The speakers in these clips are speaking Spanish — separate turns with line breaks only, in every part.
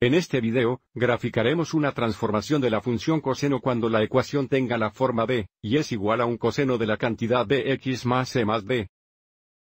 En este video, graficaremos una transformación de la función coseno cuando la ecuación tenga la forma b, y es igual a un coseno de la cantidad bx más c e más b.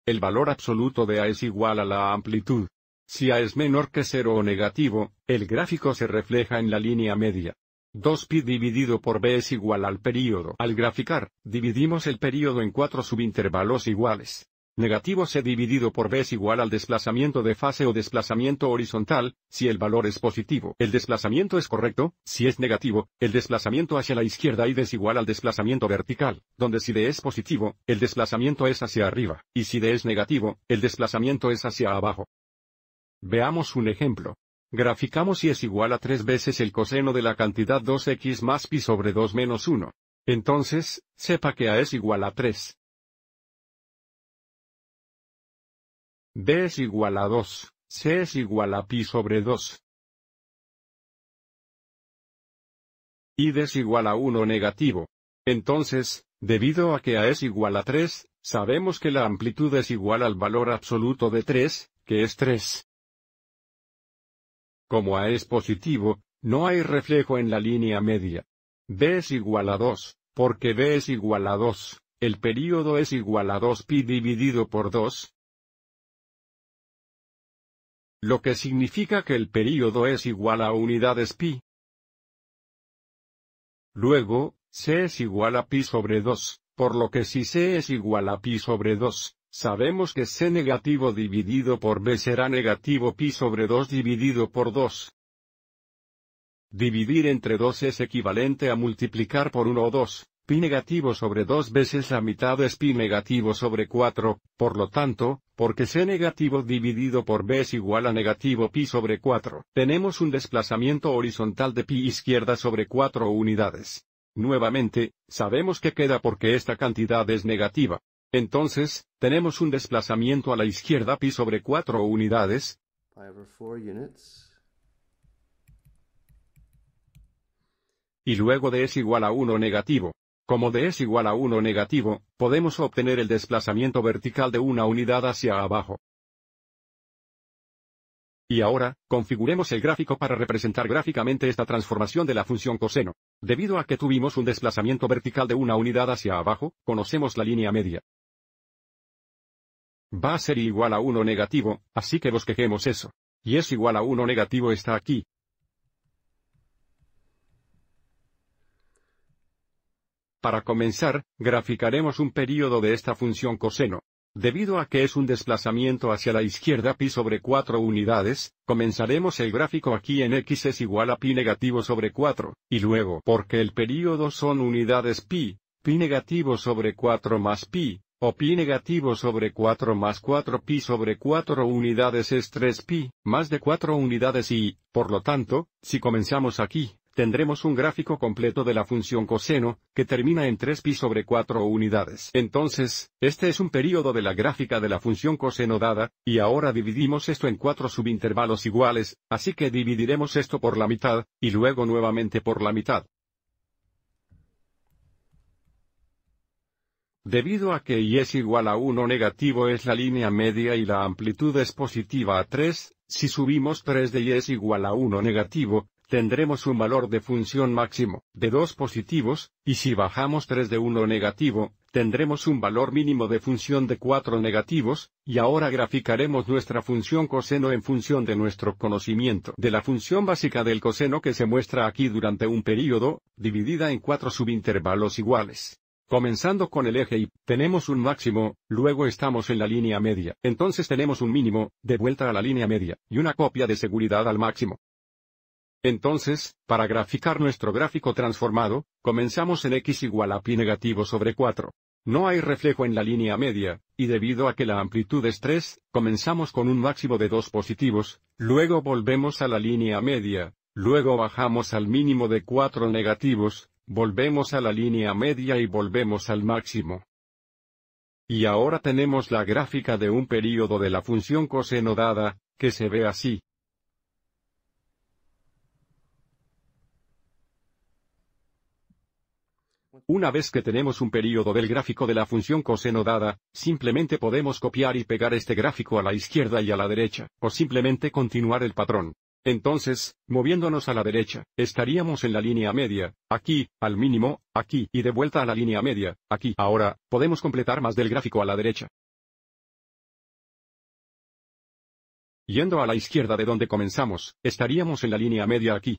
El valor absoluto de a es igual a la amplitud. Si a es menor que cero o negativo, el gráfico se refleja en la línea media. 2pi dividido por b es igual al período. Al graficar, dividimos el período en cuatro subintervalos iguales negativo c dividido por b es igual al desplazamiento de fase o desplazamiento horizontal, si el valor es positivo. El desplazamiento es correcto, si es negativo, el desplazamiento hacia la izquierda y desigual al desplazamiento vertical, donde si d es positivo, el desplazamiento es hacia arriba, y si d es negativo, el desplazamiento es hacia abajo. Veamos un ejemplo. Graficamos si es igual a 3 veces el coseno de la cantidad 2x más pi sobre 2 menos 1. Entonces, sepa que a es igual a 3. b es igual a 2, c es igual a pi sobre 2. y d es igual a 1 negativo. Entonces, debido a que a es igual a 3, sabemos que la amplitud es igual al valor absoluto de 3, que es 3. Como a es positivo, no hay reflejo en la línea media. b es igual a 2, porque b es igual a 2, el periodo es igual a 2pi dividido por 2, lo que significa que el período es igual a unidades pi. Luego, C es igual a pi sobre 2, por lo que si C es igual a pi sobre 2, sabemos que C negativo dividido por B será negativo pi sobre 2 dividido por 2. Dividir entre 2 es equivalente a multiplicar por 1 o 2, pi negativo sobre 2 veces la mitad es pi negativo sobre 4, por lo tanto, porque c negativo dividido por b es igual a negativo pi sobre 4. Tenemos un desplazamiento horizontal de pi izquierda sobre 4 unidades. Nuevamente, sabemos que queda porque esta cantidad es negativa. Entonces, tenemos un desplazamiento a la izquierda pi sobre 4 unidades. Y luego de es igual a 1 negativo. Como d es igual a 1 negativo, podemos obtener el desplazamiento vertical de una unidad hacia abajo. Y ahora, configuremos el gráfico para representar gráficamente esta transformación de la función coseno. Debido a que tuvimos un desplazamiento vertical de una unidad hacia abajo, conocemos la línea media. Va a ser igual a 1 negativo, así que bosquejemos eso. Y es igual a 1 negativo está aquí, Para comenzar, graficaremos un período de esta función coseno. Debido a que es un desplazamiento hacia la izquierda pi sobre 4 unidades, comenzaremos el gráfico aquí en x es igual a pi negativo sobre 4, y luego porque el período son unidades pi, pi negativo sobre 4 más pi, o pi negativo sobre 4 más 4 pi sobre 4 unidades es 3 pi, más de 4 unidades y, por lo tanto, si comenzamos aquí, tendremos un gráfico completo de la función coseno, que termina en 3pi sobre 4 unidades. Entonces, este es un período de la gráfica de la función coseno dada, y ahora dividimos esto en cuatro subintervalos iguales, así que dividiremos esto por la mitad, y luego nuevamente por la mitad. Debido a que y es igual a 1 negativo es la línea media y la amplitud es positiva a 3, si subimos 3 de y es igual a 1 negativo, tendremos un valor de función máximo, de 2 positivos, y si bajamos 3 de 1 negativo, tendremos un valor mínimo de función de 4 negativos, y ahora graficaremos nuestra función coseno en función de nuestro conocimiento de la función básica del coseno que se muestra aquí durante un período, dividida en cuatro subintervalos iguales. Comenzando con el eje Y, tenemos un máximo, luego estamos en la línea media, entonces tenemos un mínimo, de vuelta a la línea media, y una copia de seguridad al máximo. Entonces, para graficar nuestro gráfico transformado, comenzamos en x igual a pi negativo sobre 4. No hay reflejo en la línea media, y debido a que la amplitud es 3, comenzamos con un máximo de 2 positivos, luego volvemos a la línea media, luego bajamos al mínimo de 4 negativos, volvemos a la línea media y volvemos al máximo. Y ahora tenemos la gráfica de un período de la función coseno dada, que se ve así. Una vez que tenemos un período del gráfico de la función coseno dada, simplemente podemos copiar y pegar este gráfico a la izquierda y a la derecha, o simplemente continuar el patrón. Entonces, moviéndonos a la derecha, estaríamos en la línea media, aquí, al mínimo, aquí, y de vuelta a la línea media, aquí. Ahora, podemos completar más del gráfico a la derecha. Yendo a la izquierda de donde comenzamos, estaríamos en la línea media aquí,